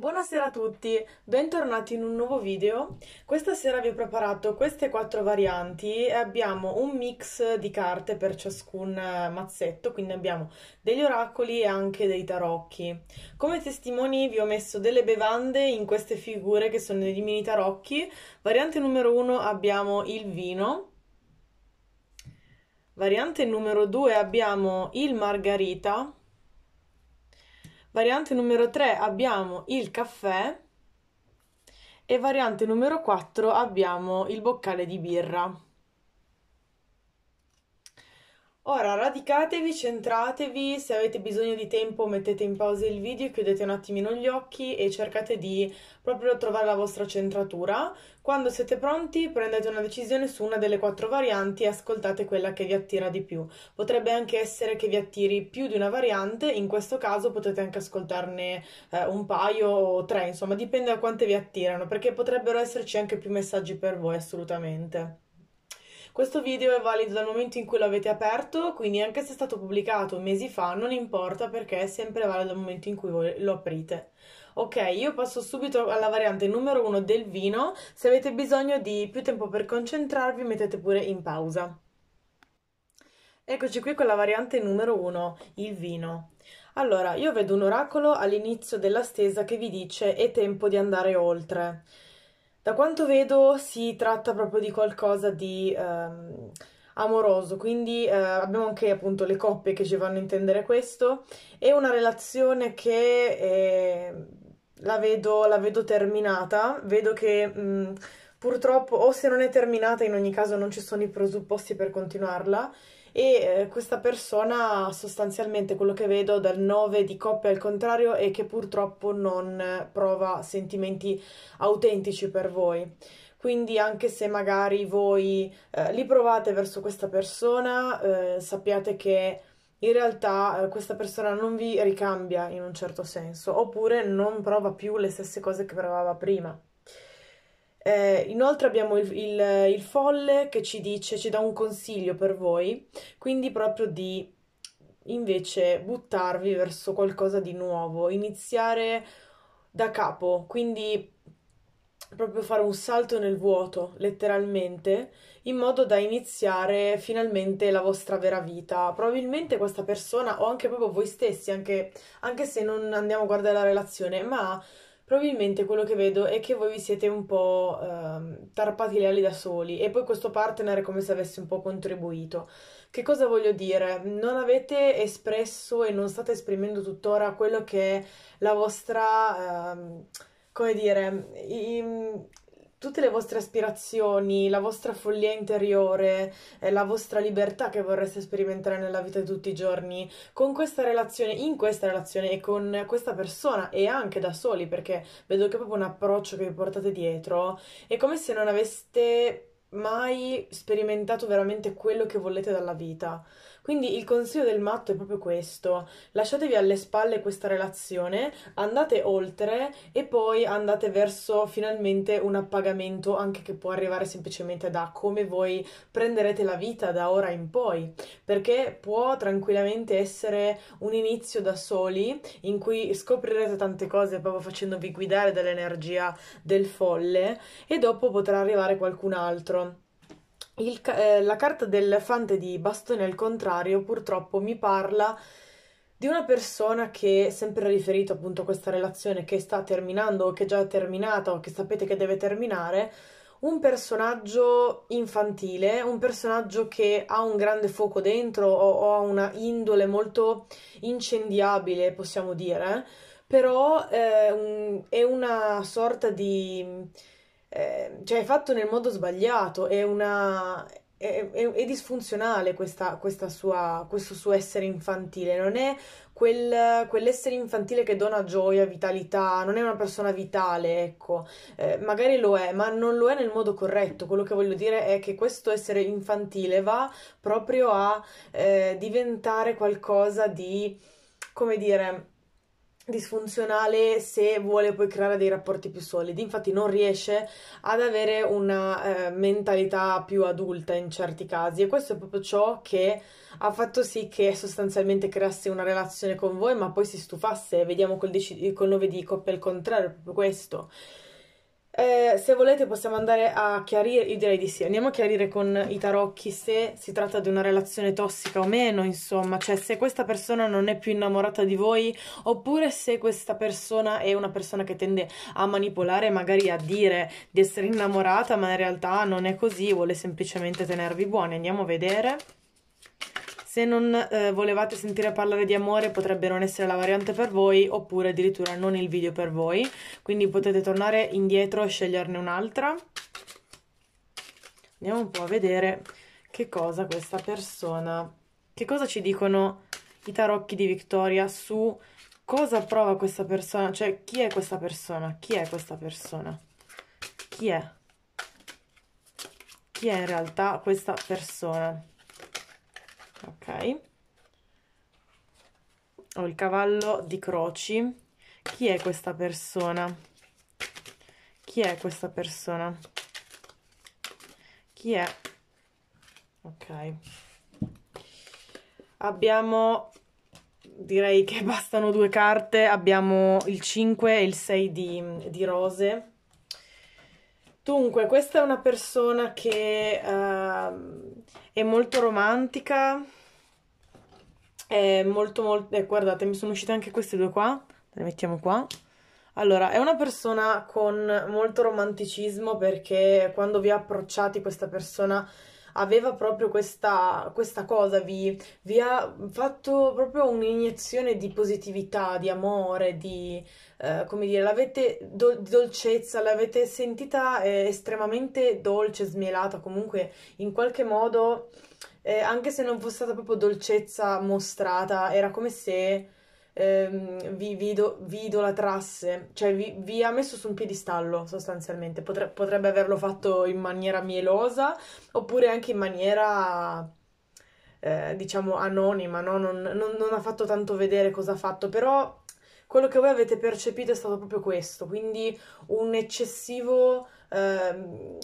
Buonasera a tutti, bentornati in un nuovo video. Questa sera vi ho preparato queste quattro varianti e abbiamo un mix di carte per ciascun eh, mazzetto, quindi abbiamo degli oracoli e anche dei tarocchi. Come testimoni vi ho messo delle bevande in queste figure che sono dei mini tarocchi. Variante numero 1 abbiamo il vino. Variante numero 2 abbiamo il margarita. Variante numero 3 abbiamo il caffè e variante numero 4 abbiamo il boccale di birra. Ora radicatevi, centratevi, se avete bisogno di tempo mettete in pausa il video, chiudete un attimino gli occhi e cercate di proprio trovare la vostra centratura. Quando siete pronti prendete una decisione su una delle quattro varianti e ascoltate quella che vi attira di più. Potrebbe anche essere che vi attiri più di una variante, in questo caso potete anche ascoltarne eh, un paio o tre, insomma dipende da quante vi attirano, perché potrebbero esserci anche più messaggi per voi assolutamente. Questo video è valido dal momento in cui l'avete aperto, quindi anche se è stato pubblicato mesi fa non importa perché è sempre valido dal momento in cui lo aprite. Ok, io passo subito alla variante numero 1 del vino, se avete bisogno di più tempo per concentrarvi mettete pure in pausa. Eccoci qui con la variante numero 1, il vino. Allora, io vedo un oracolo all'inizio della stesa che vi dice è tempo di andare oltre. Da quanto vedo si tratta proprio di qualcosa di ehm, amoroso, quindi eh, abbiamo anche appunto le coppie che ci fanno intendere questo, è una relazione che eh, la, vedo, la, vedo, terminata, vedo che mh, purtroppo o se non è terminata in ogni caso non ci sono i presupposti per continuarla e eh, questa persona sostanzialmente quello che vedo dal 9 di coppia al contrario è che purtroppo non eh, prova sentimenti autentici per voi. Quindi anche se magari voi eh, li provate verso questa persona, eh, sappiate che in realtà eh, questa persona non vi ricambia in un certo senso, oppure non prova più le stesse cose che provava prima. Eh, inoltre abbiamo il, il, il, folle che ci dice, ci dà un consiglio per voi, quindi proprio di invece buttarvi verso qualcosa di nuovo, iniziare da capo, quindi proprio fare un salto nel vuoto, letteralmente, in modo da iniziare finalmente la vostra vera vita. Probabilmente questa persona o anche proprio voi stessi, anche, anche se non andiamo a guardare la relazione, ma Probabilmente quello che vedo è che voi vi siete un po' ehm, tarpati le ali da soli e poi questo partner è come se avesse un po' contribuito. Che cosa voglio dire? Non avete espresso e non state esprimendo tuttora quello che è la vostra, ehm, come dire, tutte le vostre aspirazioni, la vostra follia interiore, eh, la vostra libertà che vorreste sperimentare nella vita di tutti i giorni, con questa relazione, in questa relazione e con questa persona e anche da soli, perché vedo che è proprio un approccio che vi portate dietro, è come se non aveste mai sperimentato veramente quello che volete dalla vita. Quindi il consiglio del matto è proprio questo: lasciatevi alle spalle questa relazione, andate oltre e poi andate verso finalmente un appagamento anche che può arrivare semplicemente da come voi prenderete la vita da ora in poi, perché può tranquillamente essere un inizio da soli in cui scoprirete tante cose proprio facendovi guidare dall'energia del folle e dopo potrà arrivare qualcun altro il, eh, la carta dell'elefante di bastone al contrario purtroppo mi parla di una persona che, è sempre riferito appunto a questa relazione che sta terminando o che è già terminata o che sapete che deve terminare, un personaggio infantile, un personaggio che ha un grande fuoco dentro o, o ha una indole molto incendiabile, possiamo dire, però eh, un, è una sorta di Ehm, cioè è fatto nel modo sbagliato, è una... È, è, è disfunzionale questa, questa sua, questo suo essere infantile, non è quel, quell'essere infantile che dona gioia, vitalità, non è una persona vitale, ecco, eh, magari lo è, ma non lo è nel modo corretto. Quello che voglio dire è che questo essere infantile va proprio a eh, diventare qualcosa di, come dire, disfunzionale se vuole poi creare dei rapporti più solidi, infatti non riesce ad avere una eh, mentalità più adulta in certi casi e questo è proprio ciò che ha fatto sì che sostanzialmente creasse una relazione con voi ma poi si stufasse, vediamo col, dec- col 9 di coppia il contrario, è proprio questo eh, se volete possiamo andare a chiarire, io direi di sì, andiamo a chiarire con i tarocchi se si tratta di una relazione tossica o meno, insomma, cioè se questa persona non è più innamorata di voi oppure se questa persona è una persona che tende a manipolare, magari a dire di essere innamorata, ma in realtà non è così, vuole semplicemente tenervi buoni. Andiamo a vedere. Se non eh, volevate sentire parlare di amore potrebbe non essere la variante per voi oppure addirittura non il video per voi, quindi potete tornare indietro e sceglierne un'altra. Andiamo un po' a vedere che cosa questa persona, che cosa ci dicono i tarocchi di Victoria su cosa prova questa persona, cioè chi è questa persona, chi è questa persona, chi è, chi è in realtà questa persona ok ho il cavallo di croci chi è questa persona chi è questa persona chi è ok abbiamo direi che bastano due carte abbiamo il 5 e il 6 di, di rose dunque questa è una persona che uh, è molto romantica è molto molto... Eh, guardate, mi sono uscite anche queste due qua. Le mettiamo qua. Allora, è una persona con molto romanticismo perché quando vi ha approcciati questa persona aveva proprio questa, questa cosa, vi, vi, ha fatto proprio un'iniezione di positività, di amore, di, eh, come dire, l'avete do, dolcezza, l'avete sentita eh, estremamente dolce, smielata, comunque in qualche modo eh, anche se non fosse stata proprio dolcezza mostrata, era come se ehm, vi, vi, do, vi, idolatrasse, cioè vi, vi, ha messo su un piedistallo sostanzialmente. Potre, potrebbe averlo fatto in maniera mielosa oppure anche in maniera. Eh, diciamo anonima, no? non, non, non ha fatto tanto vedere cosa ha fatto, però quello che voi avete percepito è stato proprio questo, quindi un eccessivo eh,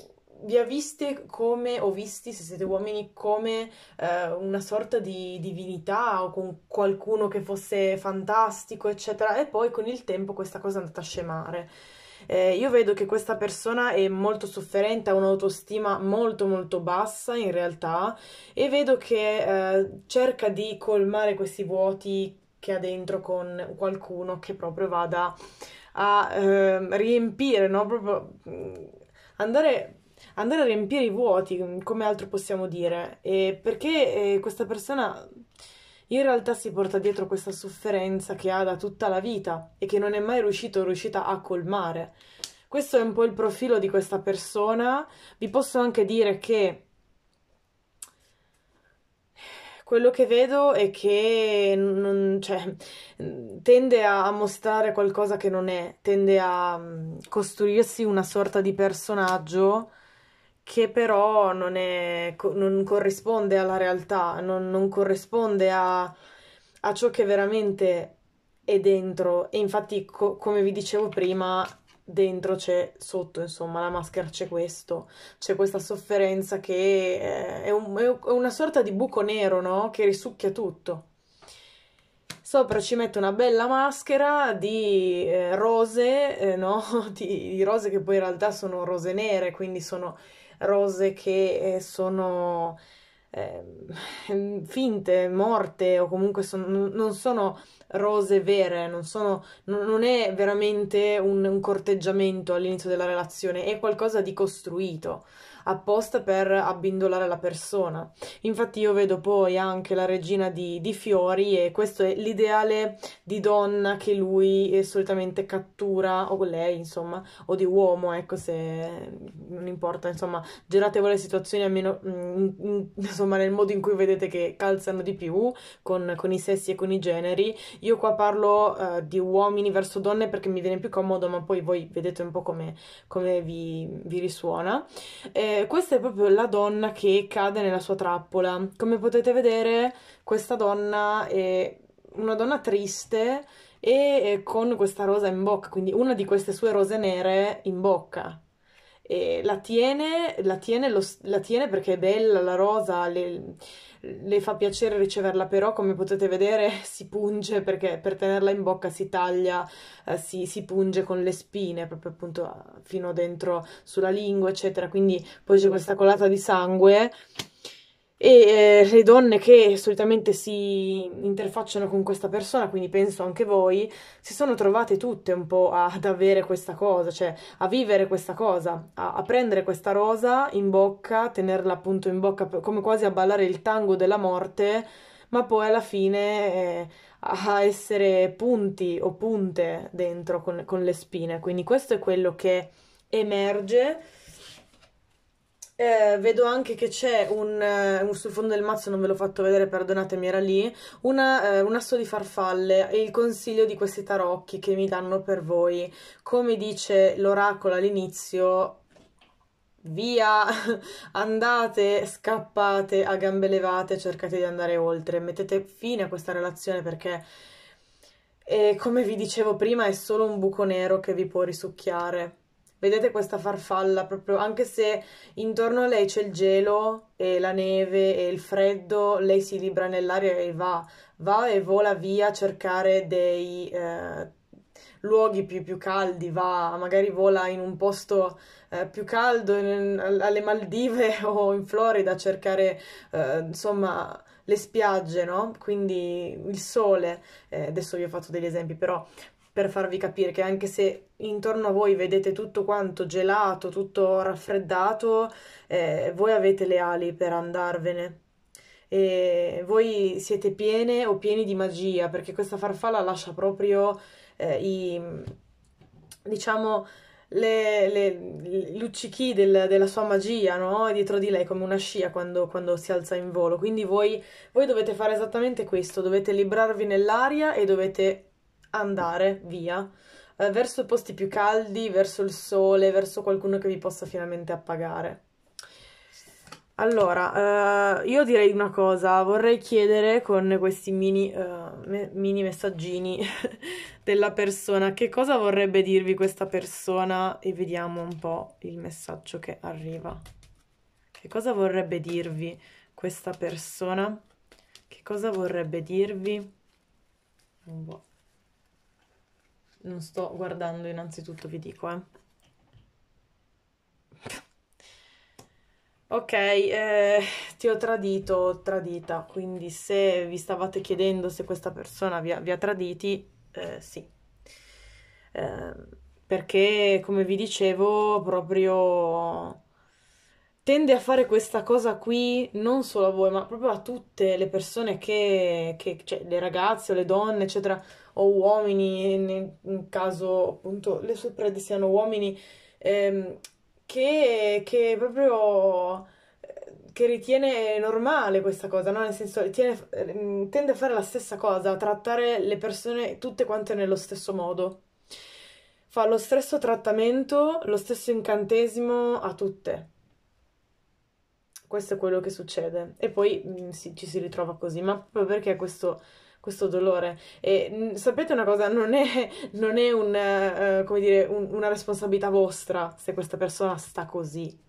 vi ha viste come, o visti se siete uomini, come eh, una sorta di divinità o con qualcuno che fosse fantastico, eccetera, e poi con il tempo questa cosa è andata a scemare. Eh, io vedo che questa persona è molto sofferente, ha un'autostima molto molto bassa in realtà e vedo che eh, cerca di colmare questi vuoti che ha dentro con qualcuno che proprio vada a eh, riempire, no? Proprio mm, andare andare a riempire i vuoti, mm, come altro possiamo dire, e perché eh, questa persona in realtà si porta dietro questa sofferenza che ha da tutta la vita e che non è mai riuscito o riuscita a colmare. Questo è un po' il profilo di questa persona. Vi posso anche dire che quello che vedo è che non, cioè, tende a mostrare qualcosa che non è, tende a mm, costruirsi una sorta di personaggio che però non, è, non corrisponde alla realtà, non, non corrisponde a, a, ciò che veramente è dentro. E infatti, co- come vi dicevo prima, dentro c'è sotto, insomma, la maschera c'è questo, c'è questa sofferenza che eh, è, un, è una sorta di buco nero, no? Che risucchia tutto. Sopra ci mette una bella maschera di eh, rose, eh, no? Di, di rose che poi in realtà sono rose nere, quindi sono rose che eh, sono eh, finte, morte o comunque sono, non sono rose vere, non, sono, non è veramente un, un corteggiamento all'inizio della relazione, è qualcosa di costruito apposta per abbindolare la persona. Infatti io vedo poi anche la regina di, di fiori e questo è l'ideale di donna che lui eh, solitamente cattura, o lei insomma, o di uomo, ecco se mm, non importa, insomma, girate voi le situazioni almeno mm, insomma, nel modo in cui vedete che calzano di più con, con i sessi e con i generi. Io qua parlo uh, di uomini verso donne perché mi viene più comodo, ma poi voi vedete un po' come, come vi, vi, risuona. E eh, questa è proprio la donna che cade nella sua trappola. Come potete vedere, questa donna è una donna triste e con questa rosa in bocca, quindi una di queste sue rose nere in bocca. E la tiene, la tiene, lo, la tiene perché è bella la rosa, le, le fa piacere riceverla, però come potete vedere si punge perché per tenerla in bocca si taglia, eh, si, si, punge con le spine proprio appunto fino dentro sulla lingua, eccetera. Quindi poi c'è questa colata di sangue e eh, le donne che solitamente si interfacciano con questa persona, quindi penso anche voi, si sono trovate tutte un po' ad avere questa cosa, cioè a vivere questa cosa, a, a prendere questa rosa in bocca, tenerla appunto in bocca come quasi a ballare il tango della morte, ma poi alla fine eh, a essere punti o punte dentro con, con le spine. Quindi questo è quello che emerge eh, vedo anche che c'è un, eh, un, sul fondo del mazzo, non ve l'ho fatto vedere, perdonatemi, era lì, una, eh, un asso di farfalle e il consiglio di questi tarocchi che mi danno per voi. Come dice l'oracolo all'inizio, via, andate, scappate a gambe levate, cercate di andare oltre, mettete fine a questa relazione perché... Eh, come vi dicevo prima, è solo un buco nero che vi può risucchiare. Vedete questa farfalla proprio, anche se intorno a lei c'è il gelo e la neve e il freddo, lei si libra nell'aria e va, va e vola via a cercare dei eh, luoghi più, più, caldi, va, magari vola in un posto eh, più caldo, in, alle Maldive o in Florida a cercare, eh, insomma, le spiagge, no? Quindi il sole, eh, adesso vi ho fatto degli esempi, però per farvi capire che anche se intorno a voi vedete tutto quanto gelato, tutto raffreddato, eh, voi avete le ali per andarvene. E voi siete piene o pieni di magia, perché questa farfalla lascia proprio eh, i, diciamo, le, le, i luccichi del, della sua magia, no? Dietro di lei, come una scia quando, quando si alza in volo. Quindi voi, voi dovete fare esattamente questo, dovete librarvi nell'aria e dovete andare via eh, verso posti più caldi, verso il sole, verso qualcuno che vi possa finalmente appagare. Allora, eh, io direi una cosa, vorrei chiedere con questi mini, eh, me- mini messaggini della persona che cosa vorrebbe dirvi questa persona e vediamo un po' il messaggio che arriva. Che cosa vorrebbe dirvi questa persona? Che cosa vorrebbe dirvi? Un po' non sto guardando innanzitutto, vi dico, eh. Ok, eh, ti ho tradito, ho tradita, quindi se vi stavate chiedendo se questa persona vi ha, vi ha traditi, eh, sì. Eh, perché, come vi dicevo, proprio tende a fare questa cosa qui non solo a voi, ma proprio a tutte le persone che, che cioè, le ragazze o le donne, eccetera, o uomini, nel caso appunto le sue prede siano uomini, ehm, che, che, proprio eh, che ritiene normale questa cosa, no? nel senso tiene, mm, tende a fare la stessa cosa, a trattare le persone tutte quante nello stesso modo. Fa lo stesso trattamento, lo stesso incantesimo a tutte questo è quello che succede. E poi mh, mm, sì, ci si ritrova così, ma proprio perché questo questo dolore. E mm, sapete una cosa, non è, non è un, uh, come dire, un, una responsabilità vostra se questa persona sta così.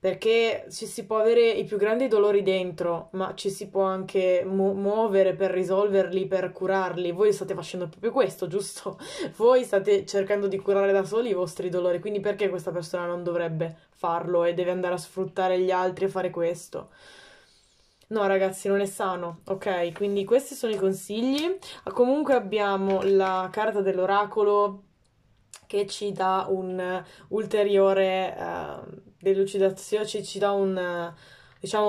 Perché ci si può avere i più grandi dolori dentro, ma ci si può anche mu- muovere per risolverli, per curarli. Voi state facendo proprio questo, giusto? Voi state cercando di curare da soli i vostri dolori, quindi perché questa persona non dovrebbe farlo e deve andare a sfruttare gli altri e fare questo? No, ragazzi, non è sano. Ok, quindi questi sono i consigli. Ah, comunque abbiamo la carta dell'oracolo che ci dà un ulteriore uh, delucidazione, ci, ci, dà un, uh, diciamo,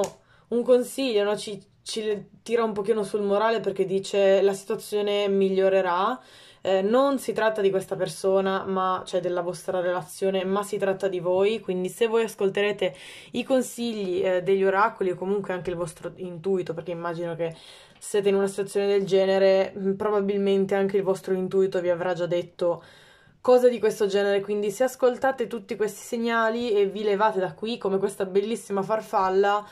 un consiglio, no? ci, ci tira un pochino sul morale perché dice la situazione migliorerà eh, non si tratta di questa persona, ma cioè della vostra relazione, ma si tratta di voi. Quindi, se voi ascolterete i consigli eh, degli oracoli o comunque anche il vostro intuito, perché immagino che siete in una situazione del genere, mm, probabilmente anche il vostro intuito vi avrà già detto cose di questo genere. Quindi, se ascoltate tutti questi segnali e vi levate da qui come questa bellissima farfalla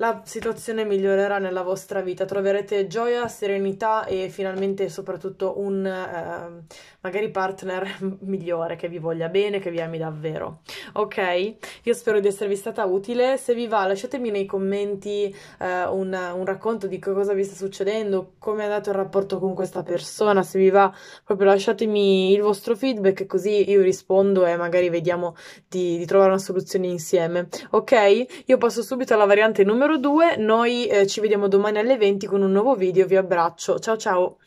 la situazione migliorerà nella vostra vita, troverete gioia, serenità e finalmente soprattutto un eh, magari partner migliore che vi voglia bene, che vi ami davvero. Ok? Io spero di esservi stata utile, se vi va lasciatemi nei commenti eh, un, un racconto di cosa vi sta succedendo, come è andato il rapporto con questa persona, se vi va proprio lasciatemi il vostro feedback così io rispondo e magari vediamo di, di trovare una soluzione insieme. Ok? Io passo subito alla variante numero loro due, noi eh, ci vediamo domani alle 20 con un nuovo video, vi abbraccio, ciao ciao!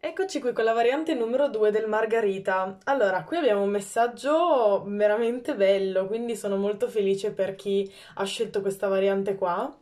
Eccoci qui con la variante numero 2 del Margarita. Allora, qui abbiamo un messaggio veramente bello, quindi sono molto felice per chi ha scelto questa variante qua.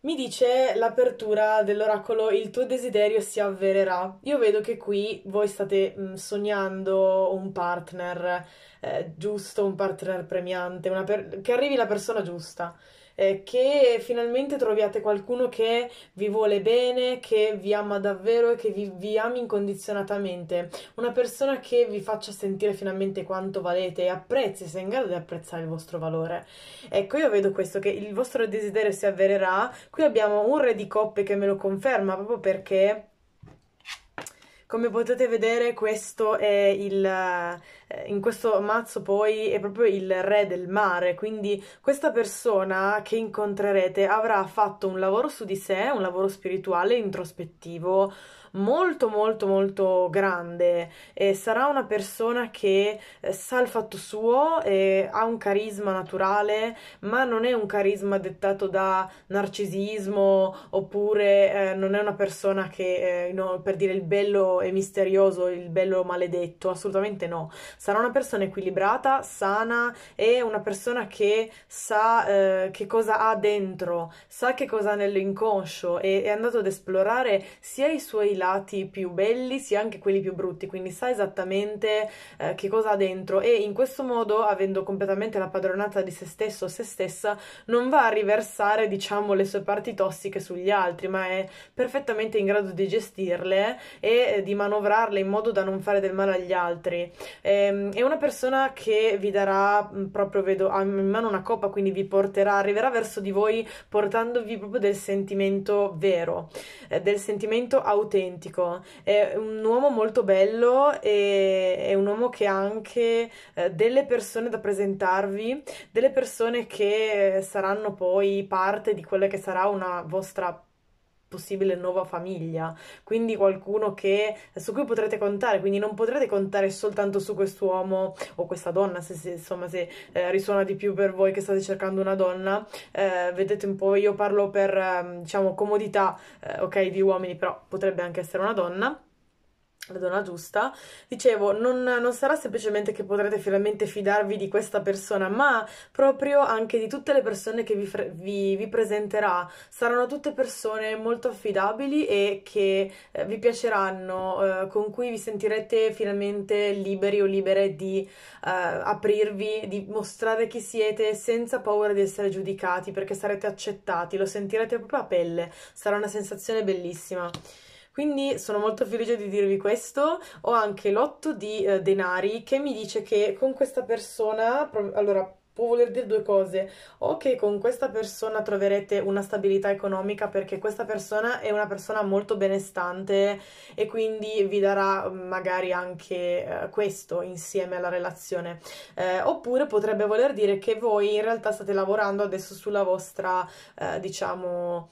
Mi dice l'apertura dell'oracolo il tuo desiderio si avvererà. Io vedo che qui voi state mm, sognando un partner eh, giusto, un partner premiante, per- che arrivi la persona giusta. Eh, che finalmente troviate qualcuno che vi vuole bene, che vi ama davvero e che vi, vi ami incondizionatamente, una persona che vi faccia sentire finalmente quanto valete e apprezzi, è in grado di apprezzare il vostro valore. Ecco, io vedo questo, che il vostro desiderio si avvererà. Qui abbiamo un re di coppe che me lo conferma, proprio perché... Come potete vedere, questo è il, eh, in questo mazzo poi è proprio il re del mare, quindi questa persona che incontrerete avrà fatto un lavoro su di sé, un lavoro spirituale introspettivo molto molto molto grande e sarà una persona che eh, sa il fatto suo e ha un carisma naturale, ma non è un carisma dettato da narcisismo oppure eh, non è una persona che eh, no, per dire il bello è misterioso, il bello maledetto, assolutamente no sarà una persona equilibrata, sana e una persona che sa eh, che cosa ha dentro, sa che cosa ha nell'inconscio e è andato ad esplorare sia i suoi lati più belli sia anche quelli più brutti, quindi sa esattamente eh, che cosa ha dentro e in questo modo, avendo completamente la padronanza di se stesso o se stessa, non va a riversare, diciamo, le sue parti tossiche sugli altri, ma è perfettamente in grado di gestirle e eh, di manovrarle in modo da non fare del male agli altri. Eh, Ehm, è una persona che vi darà mm, proprio, vedo, in mano una coppa, quindi vi porterà, arriverà verso di voi portandovi proprio del sentimento vero, eh, del sentimento autentico. È un uomo molto bello e è un uomo che ha anche eh, delle persone da presentarvi, delle persone che eh, saranno poi parte di quella che sarà una vostra possibile nuova famiglia, quindi qualcuno che, su cui potrete contare, quindi non potrete contare soltanto su quest'uomo o questa donna, se, se insomma se eh, risuona di più per voi che state cercando una donna, eh, vedete un po', io parlo per ehm, diciamo comodità, eh, ok, di uomini, però potrebbe anche essere una donna la donna giusta, dicevo, non, non, sarà semplicemente che potrete finalmente fidarvi di questa persona, ma proprio anche di tutte le persone che vi, vi, vi presenterà. Saranno tutte persone molto affidabili e che eh, vi piaceranno, eh, con cui vi sentirete finalmente liberi o libere di eh, aprirvi, di mostrare chi siete senza paura di essere giudicati, perché sarete accettati, lo sentirete proprio a pelle, sarà una sensazione bellissima. Quindi sono molto felice di dirvi questo. Ho anche l'otto di eh, denari che mi dice che con questa persona, allora può voler dire due cose, o che con questa persona troverete una stabilità economica perché questa persona è una persona molto benestante e quindi vi darà mm, magari anche eh, questo insieme alla relazione, eh, oppure potrebbe voler dire che voi in realtà state lavorando adesso sulla vostra, eh, diciamo,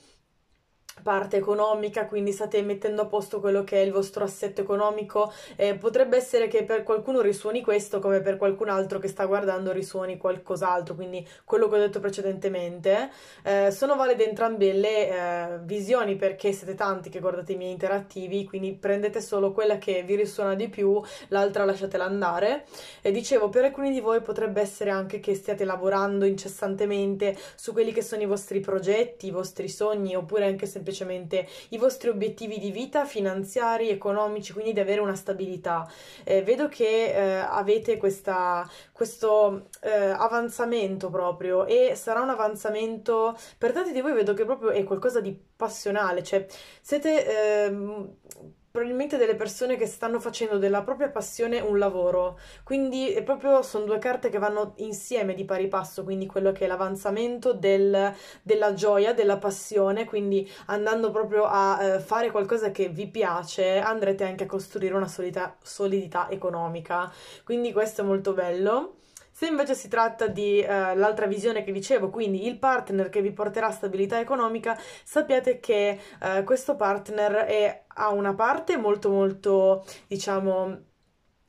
parte economica, quindi state mettendo a posto quello che è il vostro assetto economico. Eh, potrebbe essere che per qualcuno risuoni questo, come per qualcun altro che sta guardando risuoni qualcos'altro, quindi quello che ho detto precedentemente. Eh, sono valide entrambe le eh, visioni perché siete tanti che guardate i miei interattivi, quindi prendete solo quella che vi risuona di più, l'altra lasciatela andare. E dicevo, per alcuni di voi potrebbe essere anche che stiate lavorando incessantemente su quelli che sono i vostri progetti, i vostri sogni, oppure anche se semplicemente i vostri obiettivi di vita, finanziari, economici, quindi di avere una stabilità. Eh, vedo che eh, avete questa, questo eh, avanzamento proprio e sarà un avanzamento per tanti di voi vedo che proprio è qualcosa di passionale, cioè siete ehm, probabilmente delle persone che stanno facendo della propria passione un lavoro, quindi proprio sono due carte che vanno insieme di pari passo, quindi quello che è l'avanzamento del, della gioia, della passione, quindi andando proprio a eh, fare qualcosa che vi piace andrete anche a costruire una solidità, solidità economica, quindi questo è molto bello. Se invece si tratta di eh, l'altra visione che dicevo, quindi il partner che vi porterà stabilità economica, sappiate che eh, questo partner è, a una parte molto molto, diciamo,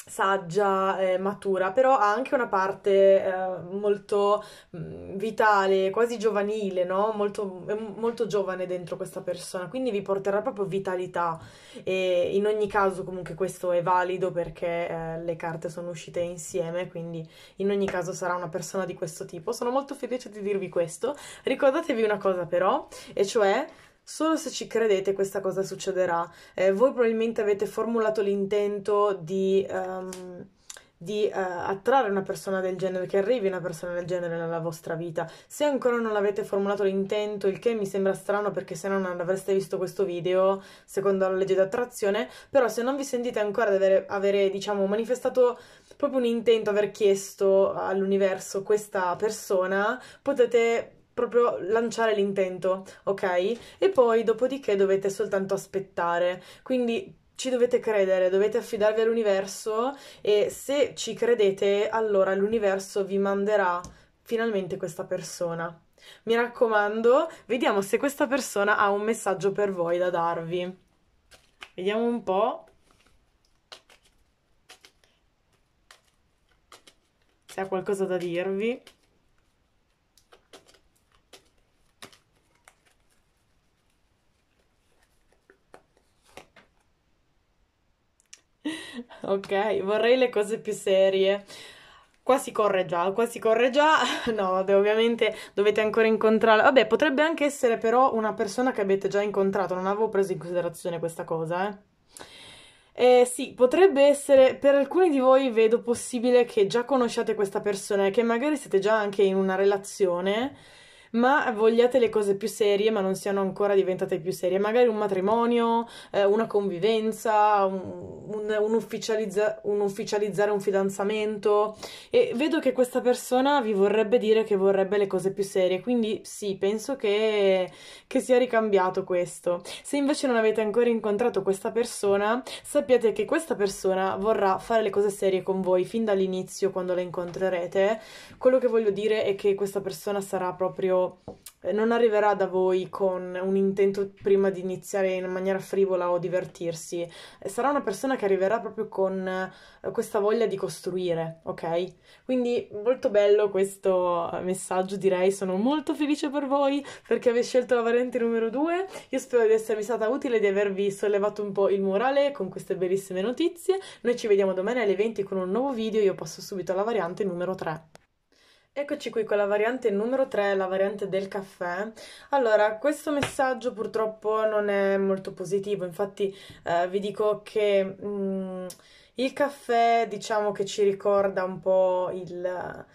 saggia, eh, matura, però ha anche una parte eh, molto mh, mm, vitale, quasi giovanile, no? Molto, molto giovane dentro questa persona, quindi vi porterà proprio vitalità e in ogni caso comunque questo è valido perché eh, le carte sono uscite insieme, quindi in ogni caso sarà una persona di questo tipo. Sono molto felice di dirvi questo. Ricordatevi una cosa però, e cioè Solo se ci credete questa cosa succederà. Eh, voi probabilmente avete formulato l'intento di, um, di uh, attrarre una persona del genere, che arrivi una persona del genere nella vostra vita. Se ancora non avete formulato l'intento, il che mi sembra strano perché se no non avreste visto questo video secondo la legge d'attrazione, attrazione, però se non vi sentite ancora di avere, avere diciamo, manifestato proprio un intento, aver chiesto all'universo questa persona, potete proprio lanciare l'intento, ok? E poi dopodiché dovete soltanto aspettare. Quindi ci dovete credere, dovete affidarvi all'universo e se ci credete, allora l'universo vi manderà finalmente questa persona. Mi raccomando, vediamo se questa persona ha un messaggio per voi da darvi. Vediamo un po'. Se ha qualcosa da dirvi. ok, vorrei le cose più serie. Qua si corre già, qua si corre già. No, vabbè, ovviamente dovete ancora incontrare. Vabbè, potrebbe anche essere però una persona che avete già incontrato. Non avevo preso in considerazione questa cosa, eh. Eh, sì, potrebbe essere, per alcuni di voi vedo possibile che già conosciate questa persona e che magari siete già anche in una relazione ma vogliate le cose più serie, ma non siano ancora diventate più serie. Magari un matrimonio, eh, una convivenza, un, un, un, ufficializza- un ufficializzare un fidanzamento. E vedo che questa persona vi vorrebbe dire che vorrebbe le cose più serie. Quindi sì, penso che, che sia ricambiato questo. Se invece non avete ancora incontrato questa persona, sappiate che questa persona vorrà fare le cose serie con voi fin dall'inizio quando la incontrerete. Quello che voglio dire è che questa persona sarà proprio eh, non arriverà da voi con un intento prima di iniziare in maniera frivola o divertirsi, eh, sarà una persona che arriverà proprio con eh, questa voglia di costruire, ok? Quindi molto bello questo messaggio, direi, sono molto felice per voi perché avete scelto la variante numero 2, io spero di esservi stata utile, di avervi sollevato un po' il morale con queste bellissime notizie, noi ci vediamo domani alle 20 con un nuovo video, io passo subito alla variante numero 3. Eccoci qui con la variante numero 3, la variante del caffè. Allora, questo messaggio purtroppo non è molto positivo, infatti eh, vi dico che mh, mm, il caffè diciamo che ci ricorda un po' il,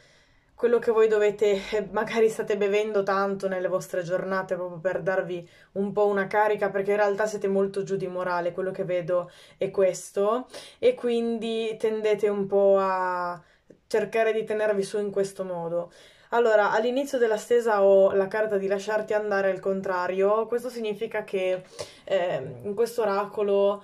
quello che voi dovete, magari state bevendo tanto nelle vostre giornate proprio per darvi un po' una carica, perché in realtà siete molto giù di morale, quello che vedo è questo, e quindi tendete un po' a cercare di tenervi su in questo modo. Allora, all'inizio della stesa ho la carta di lasciarti andare al contrario, questo significa che eh, in questo oracolo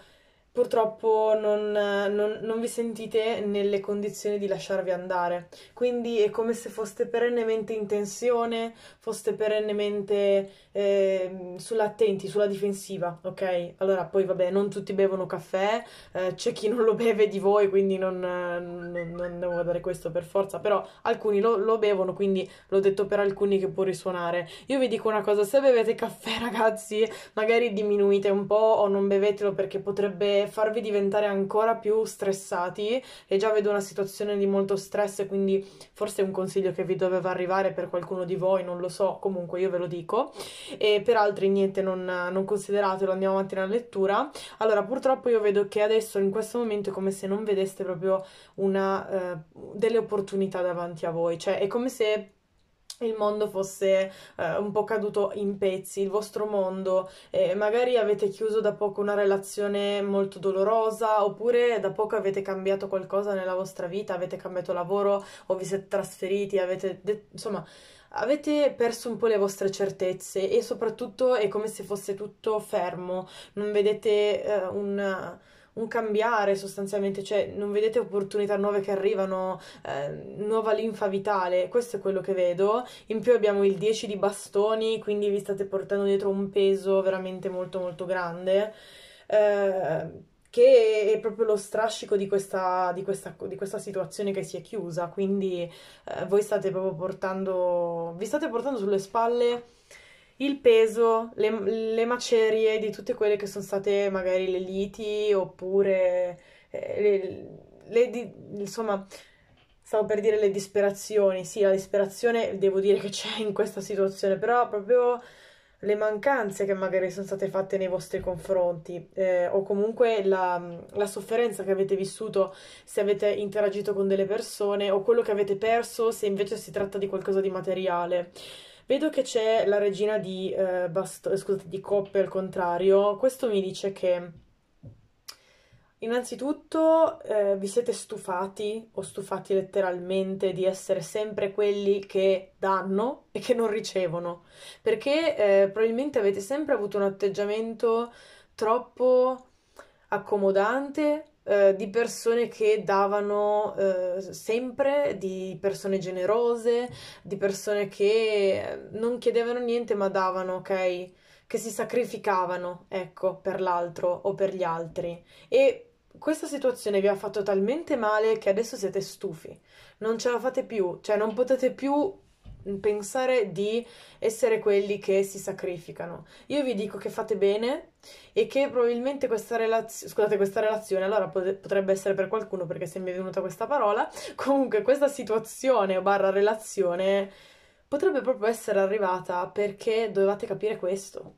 purtroppo non, non, non, vi sentite nelle condizioni di lasciarvi andare. Quindi è come se foste perennemente in tensione, foste perennemente eh, sull'attenti, sulla difensiva, ok? Allora poi vabbè, non tutti bevono caffè, eh, c'è chi non lo beve di voi, quindi non, non, non devo dare questo per forza, però alcuni lo, lo bevono, quindi l'ho detto per alcuni che può risuonare. Io vi dico una cosa, se bevete caffè ragazzi, magari diminuite un po' o non bevetelo perché potrebbe farvi diventare ancora più stressati e già vedo una situazione di molto stress quindi forse è un consiglio che vi doveva arrivare per qualcuno di voi, non lo so, comunque io ve lo dico e per altri niente, non, non consideratelo, andiamo avanti nella lettura. Allora, purtroppo io vedo che adesso in questo momento è come se non vedeste proprio una, eh, delle opportunità davanti a voi, cioè è come se il mondo fosse uh, un po' caduto in pezzi, il vostro mondo, eh, magari avete chiuso da poco una relazione molto dolorosa oppure da poco avete cambiato qualcosa nella vostra vita, avete cambiato lavoro o vi siete trasferiti, avete de- insomma avete perso un po' le vostre certezze e soprattutto è come se fosse tutto fermo, non vedete uh, un un cambiare sostanzialmente, cioè non vedete opportunità nuove che arrivano, eh, nuova linfa vitale, questo è quello che vedo. In più abbiamo il 10 di bastoni, quindi vi state portando dietro un peso veramente molto molto grande. Eh, che è proprio lo strascico di questa, di questa, di questa situazione che si è chiusa, quindi eh, voi state proprio portando, vi state portando sulle spalle il peso, le, le, macerie di tutte quelle che sono state magari le liti oppure eh, le, le insomma stavo per dire le disperazioni, sì la disperazione devo dire che c'è in questa situazione però proprio le mancanze che magari sono state fatte nei vostri confronti eh, o comunque la, la, sofferenza che avete vissuto se avete interagito con delle persone o quello che avete perso se invece si tratta di qualcosa di materiale Vedo che c'è la regina di, eh, basto- eh, scusate, di coppe al contrario. Questo mi dice che innanzitutto eh, vi siete stufati o stufati letteralmente di essere sempre quelli che danno e che non ricevono, perché eh, probabilmente avete sempre avuto un atteggiamento troppo accomodante eh, di persone che davano eh, sempre, di persone generose, di persone che eh, non chiedevano niente ma davano, ok? Che si sacrificavano, ecco, per l'altro o per gli altri. E questa situazione vi ha fatto talmente male che adesso siete stufi, non ce la fate più, cioè non potete più pensare di essere quelli che si sacrificano. Io vi dico che fate bene e che probabilmente questa relazione, scusate, questa relazione, allora potrebbe essere per qualcuno perché se mi è venuta questa parola, comunque questa situazione o barra relazione potrebbe proprio essere arrivata perché dovevate capire questo.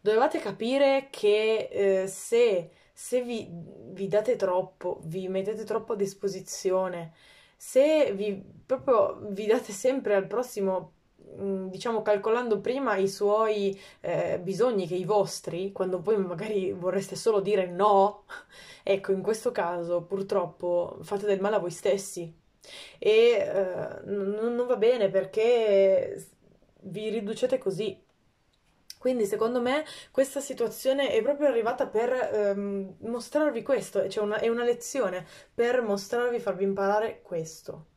Dovevate capire che eh, se, se vi, vi date troppo, vi mettete troppo a disposizione, se vi, proprio vi date sempre al prossimo mm, diciamo calcolando prima i suoi eh, bisogni che i vostri, quando voi magari vorreste solo dire no, ecco, in questo caso purtroppo fate del male a voi stessi e eh, non, non va bene perché vi riducete così quindi secondo me questa situazione è proprio arrivata per ehm, mostrarvi questo, cioè una, è una lezione per mostrarvi, farvi imparare questo.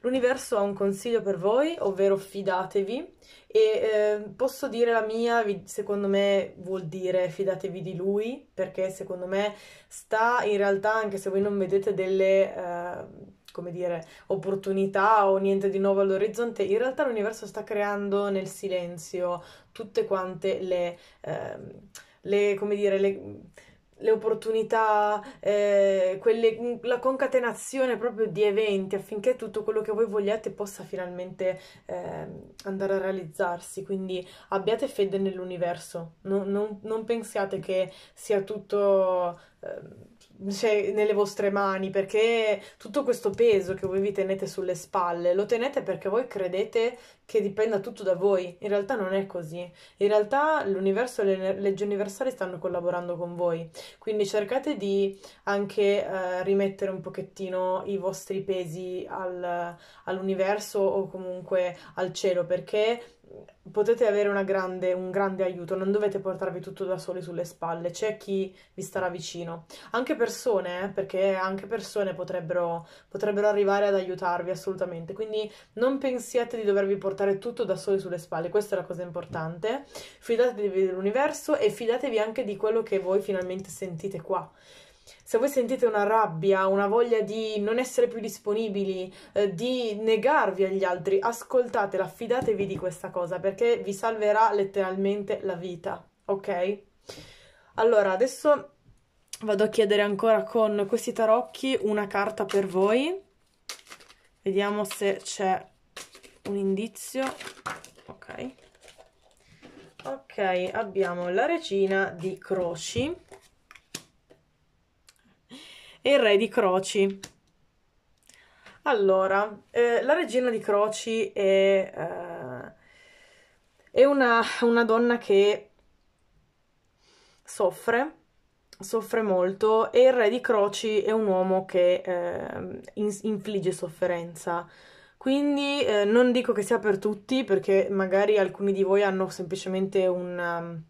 L'universo ha un consiglio per voi, ovvero fidatevi e eh, posso dire la mia, secondo me vuol dire fidatevi di lui, perché secondo me sta in realtà, anche se voi non vedete delle... Eh, come dire, opportunità o niente di nuovo all'orizzonte, in realtà l'universo sta creando nel silenzio tutte quante le, ehm, le come dire, le le opportunità, eh, quelle, la concatenazione proprio di eventi affinché tutto quello che voi vogliate possa finalmente eh, andare a realizzarsi. Quindi abbiate fede nell'universo, non, non, non pensiate che sia tutto. Eh, cioè, nelle vostre mani, perché tutto questo peso che voi vi tenete sulle spalle lo tenete perché voi credete che dipenda tutto da voi. In realtà non è così. In realtà l'universo e le leggi universali stanno collaborando con voi. Quindi cercate di anche eh, rimettere un pochettino i vostri pesi al, all'universo o comunque al cielo, perché potete avere grande, un grande aiuto, non dovete portarvi tutto da soli sulle spalle, c'è chi vi starà vicino. Anche persone, eh, perché anche persone potrebbero, potrebbero arrivare ad aiutarvi assolutamente. Quindi non pensiate di dovervi portare portare tutto da soli sulle spalle, questa è la cosa importante. Fidatevi dell'universo e fidatevi anche di quello che voi finalmente sentite qua. Se voi sentite una rabbia, una voglia di non essere più disponibili, eh, di negarvi agli altri, ascoltatela, fidatevi di questa cosa perché vi salverà letteralmente la vita, ok? Allora, adesso vado a chiedere ancora con questi tarocchi una carta per voi. Vediamo se c'è un indizio ok ok abbiamo la regina di croci e il re di croci allora eh, la regina di croci è, eh, è una, una donna che soffre soffre molto e il re di croci è un uomo che eh, in infligge sofferenza quindi eh, non dico che sia per tutti, perché magari alcuni di voi hanno semplicemente un um,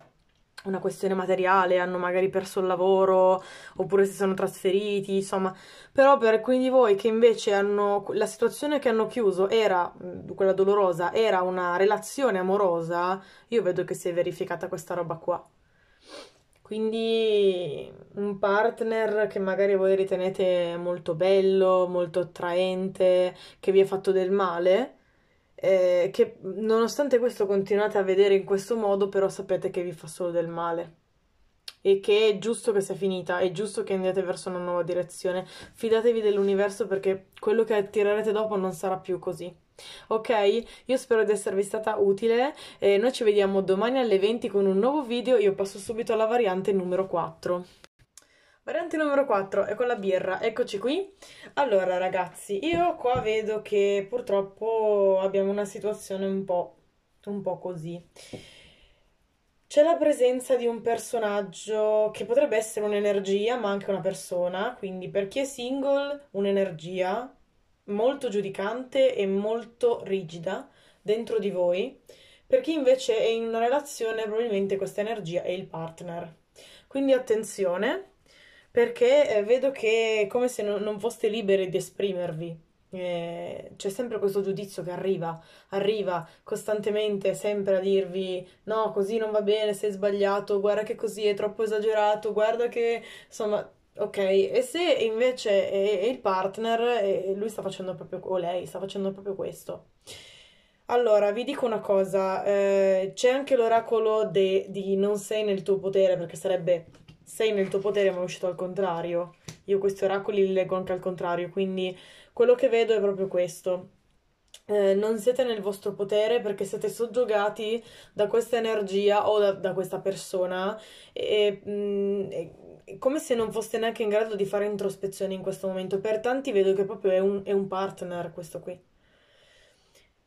una questione materiale, hanno magari perso il lavoro oppure si sono trasferiti, insomma, però per alcuni di voi che invece hanno la situazione che hanno chiuso era mm, quella dolorosa, era una relazione amorosa, io vedo che si è verificata questa roba qua. Quindi un partner che magari voi ritenete molto bello, molto attraente, che vi ha fatto del male, eh, che nonostante questo continuate a vedere in questo modo, però sapete che vi fa solo del male e che è giusto che sia finita, è giusto che andiate verso una nuova direzione. Fidatevi dell'universo perché quello che attirerete dopo non sarà più così. Ok, io spero di esservi stata utile e noi ci vediamo domani alle 20 con un nuovo video, io passo subito alla variante numero 4. Variante numero 4 è con la birra, eccoci qui. Allora ragazzi, io qua vedo che purtroppo abbiamo una situazione un po', un po così. C'è la presenza di un personaggio che potrebbe essere un'energia, ma anche una persona, quindi per chi è single, un'energia molto giudicante e molto rigida dentro di voi, per chi invece è in una relazione probabilmente questa energia è il partner. Quindi attenzione, perché eh, vedo che è come se non foste liberi di esprimervi c'è sempre questo giudizio che arriva, arriva costantemente, sempre a dirvi no, così non va bene, sei sbagliato, guarda che così è troppo esagerato, guarda che insomma... Ok, e se invece è, è il partner e lui sta facendo proprio, o lei sta facendo proprio questo? Allora, vi dico una cosa, eh, c'è anche l'oracolo de, di non sei nel tuo potere, perché sarebbe sei nel tuo potere ma è uscito al contrario. Io questi oracoli li leggo anche al contrario, quindi quello che vedo è proprio questo. Eh, non siete nel vostro potere perché siete soggiogati da questa energia o da, da questa persona e, mh, mm, e come se non foste neanche in grado di fare introspezioni in questo momento. Per tanti vedo che proprio è un, è un partner questo qui.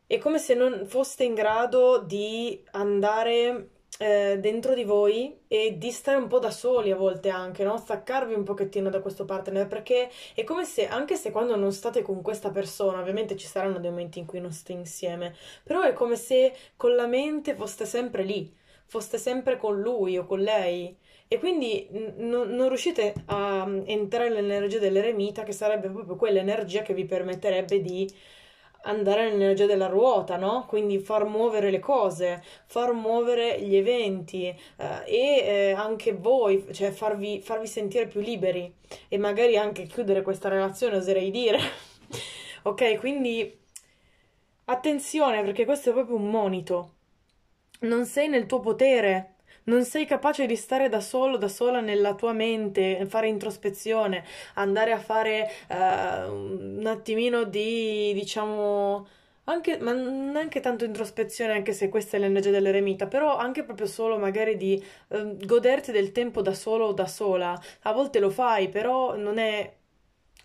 È come se non foste in grado di andare eh, dentro di voi e di stare un po' da soli a volte anche, no? Staccarvi un pochettino da questo partner perché è come se, anche se quando non state con questa persona, ovviamente ci saranno dei momenti in cui non state insieme, però è come se con la mente foste sempre lì, foste sempre con lui o con lei e quindi n- non riuscite a mm, entrare nell'energia dell'eremita che sarebbe proprio quell'energia che vi permetterebbe di andare nell'energia della ruota, no? Quindi far muovere le cose, far muovere gli eventi eh, e eh, anche voi, cioè farvi, farvi sentire più liberi e magari anche chiudere questa relazione, oserei dire. ok, quindi attenzione perché questo è proprio un monito. Non sei nel tuo potere non sei capace di stare da solo, da sola nella tua mente, fare introspezione, andare a fare uh, un attimino di, diciamo, anche, ma neanche tanto introspezione, anche se questa è l'energia dell'eremita, però anche proprio solo magari di eh, goderti del tempo da solo o da sola. A volte lo fai, però non è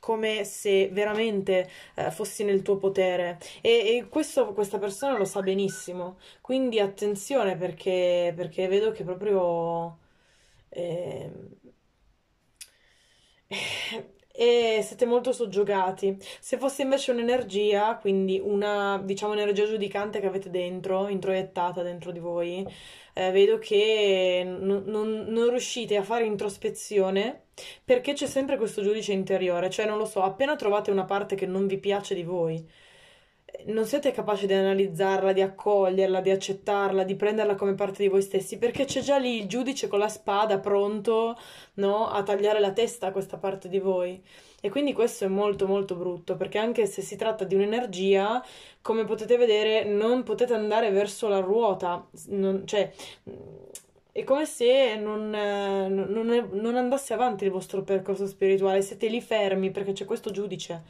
come se veramente eh, fossi nel tuo potere e, e questo, questa persona lo sa benissimo, quindi attenzione perché, perché vedo che proprio... Eh, e siete molto soggiogati. Se fosse invece un'energia, quindi una diciamo energia giudicante che avete dentro, introiettata dentro di voi, eh, vedo che n- non, non riuscite a fare introspezione perché c'è sempre questo giudice interiore, cioè non lo so, appena trovate una parte che non vi piace di voi non siete capaci di analizzarla, di accoglierla, di accettarla, di prenderla come parte di voi stessi, perché c'è già lì il giudice con la spada pronto no, a tagliare la testa a questa parte di voi. E quindi questo è molto molto brutto, perché anche se si tratta di un'energia, come potete vedere, non potete andare verso la ruota, non, cioè è come se non, non, non andasse avanti il vostro percorso spirituale, siete lì fermi perché c'è questo giudice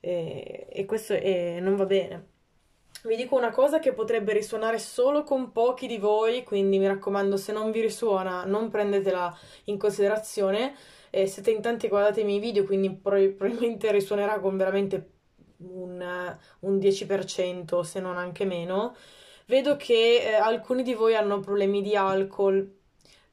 e, e questo e non va bene. Vi dico una cosa che potrebbe risuonare solo con pochi di voi, quindi mi raccomando, se non vi risuona, non prendetela in considerazione. Eh, siete in tanti, guardate i miei video, quindi pro- probabilmente risuonerà con veramente un, un 10%, se non anche meno. Vedo che eh, alcuni di voi hanno problemi di alcol,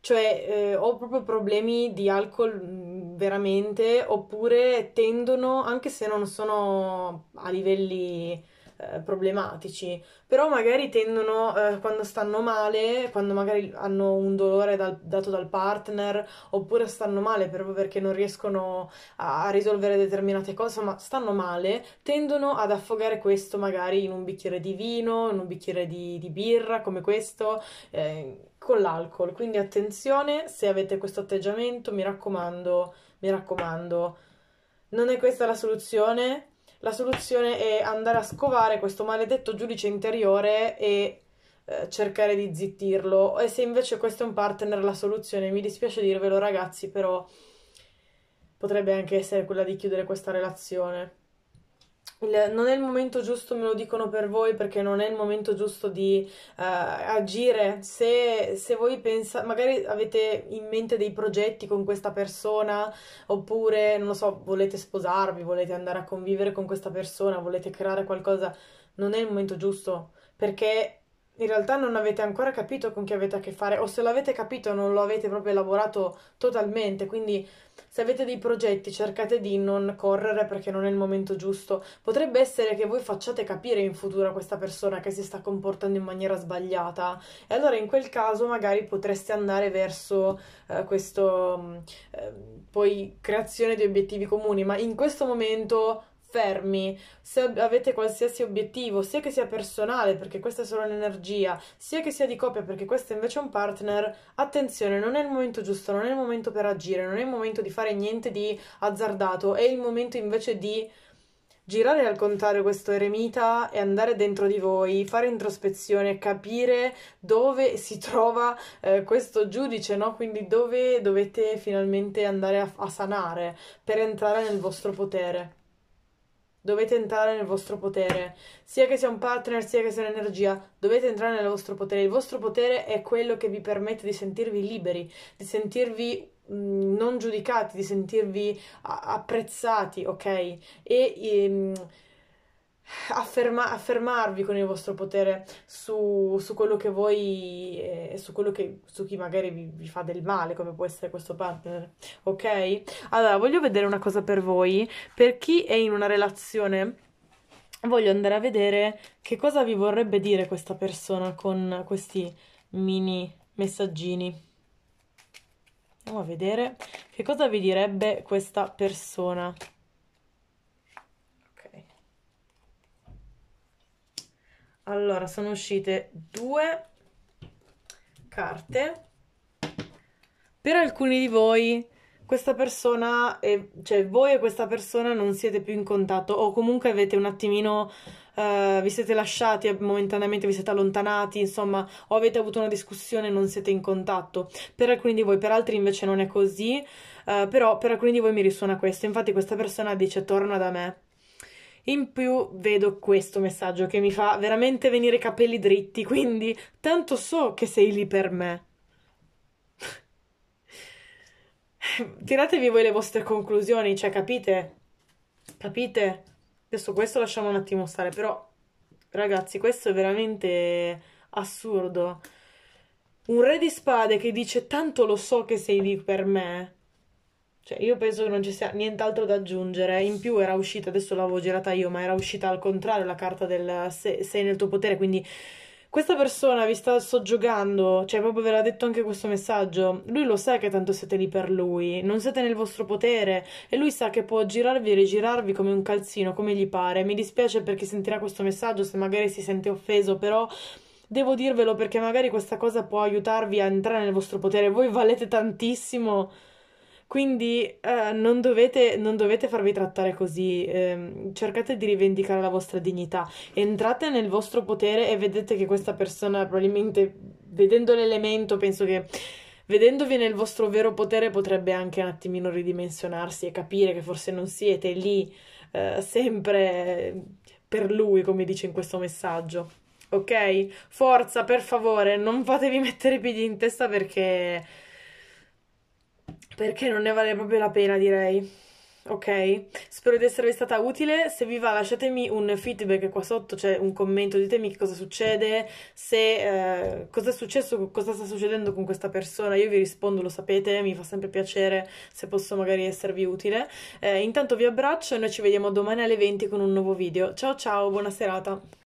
cioè eh, ho proprio problemi di alcol veramente, oppure tendono, anche se non sono a livelli eh, problematici, però magari tendono, eh, quando stanno male, quando magari hanno un dolore dal, dato dal partner, oppure stanno male proprio perché non riescono a, a risolvere determinate cose, ma stanno male, tendono ad affogare questo magari in un bicchiere di vino, in un bicchiere di, di birra come questo. Eh, con l'alcol, quindi attenzione se avete questo atteggiamento, mi raccomando, mi raccomando, non è questa la soluzione, la soluzione è andare a scovare questo maledetto giudice interiore e eh, cercare di zittirlo. E se invece questo è un partner, la soluzione, mi dispiace dirvelo ragazzi, però potrebbe anche essere quella di chiudere questa relazione il, non è il momento giusto, me lo dicono per voi, perché non è il momento giusto di uh, agire. Se, se voi pensate, magari avete in mente dei progetti con questa persona, oppure, non lo so, volete sposarvi, volete andare a convivere con questa persona, volete creare qualcosa, non è il momento giusto, perché in realtà non avete ancora capito con chi avete a che fare, o se l'avete capito non lo avete proprio elaborato totalmente, quindi se avete dei progetti, cercate di non correre perché non è il momento giusto. Potrebbe essere che voi facciate capire in futuro a questa persona che si sta comportando in maniera sbagliata e allora in quel caso magari potreste andare verso eh, questo mm, eh, poi creazione di obiettivi comuni, ma in questo momento fermi, se avete qualsiasi obiettivo, sia che sia personale, perché questa è solo un'energia, sia che sia di coppia, perché questo è invece un partner, attenzione, non è il momento giusto, non è il momento per agire, non è il momento di fare niente di azzardato, è il momento invece di girare al contrario questo eremita e andare dentro di voi, fare introspezione, capire dove si trova eh, questo giudice, no? quindi dove dovete finalmente andare a, a sanare per entrare nel vostro potere dovete entrare nel vostro potere, sia che sia un partner, sia che sia un'energia, dovete entrare nel vostro potere. Il vostro potere è quello che vi permette di sentirvi liberi, di sentirvi mm, non giudicati, di sentirvi apprezzati, ok? E, e ehm, afferma- affermarvi con il vostro potere su, su quello che voi, eh, su, quello che, su chi magari vi, vi, fa del male, come può essere questo partner, ok? Allora, voglio vedere una cosa per voi, per chi è in una relazione. Voglio andare a vedere che cosa vi vorrebbe dire questa persona con questi mini messaggini. Andiamo a vedere che cosa vi direbbe questa persona. Allora, sono uscite due carte. Per alcuni di voi, questa persona, è, cioè voi e questa persona non siete più in contatto o comunque avete un attimino, eh, vi siete lasciati momentaneamente, vi siete allontanati, insomma, o avete avuto una discussione e non siete in contatto. Per alcuni di voi, per altri invece non è così, eh, però per alcuni di voi mi risuona questo. Infatti questa persona dice torna da me in più vedo questo messaggio che mi fa veramente venire i capelli dritti, quindi tanto so che sei lì per me. Tiratevi voi le vostre conclusioni, cioè capite? Capite? Adesso questo lasciamo un attimo stare, però ragazzi, questo è veramente assurdo. Un re di spade che dice tanto lo so che sei lì per me cioè, io penso che non ci sia nient'altro da aggiungere. In più era uscita, adesso l'avevo girata io, ma era uscita al contrario la carta del se, sei nel tuo potere, quindi questa persona vi sta soggiogando, cioè proprio ve l'ha detto anche questo messaggio. Lui lo sa che tanto siete lì per lui, non siete nel vostro potere e lui sa che può girarvi e rigirarvi come un calzino, come gli pare. Mi dispiace per chi sentirà questo messaggio se magari si sente offeso, però devo dirvelo perché magari questa cosa può aiutarvi a entrare nel vostro potere. Voi valete tantissimo quindi eh, non, dovete, non, dovete, farvi trattare così, ehm, cercate di rivendicare la vostra dignità, entrate nel vostro potere e vedete che questa persona probabilmente, vedendo l'elemento, penso che vedendovi nel vostro vero potere potrebbe anche un attimino ridimensionarsi e capire che forse non siete lì eh, sempre per lui, come dice in questo messaggio. Ok? Forza, per favore, non fatevi mettere i piedi in testa perché perché non ne vale proprio la pena, direi. Ok, spero di esservi stata utile. Se vi va, lasciatemi un feedback qua sotto, cioè un commento, ditemi che cosa succede, se eh, cosa è successo, cosa sta succedendo con questa persona. Io vi rispondo, lo sapete, mi fa sempre piacere se posso magari esservi utile. Eh, intanto vi abbraccio e noi ci vediamo domani alle 20 con un nuovo video. Ciao ciao, buona serata.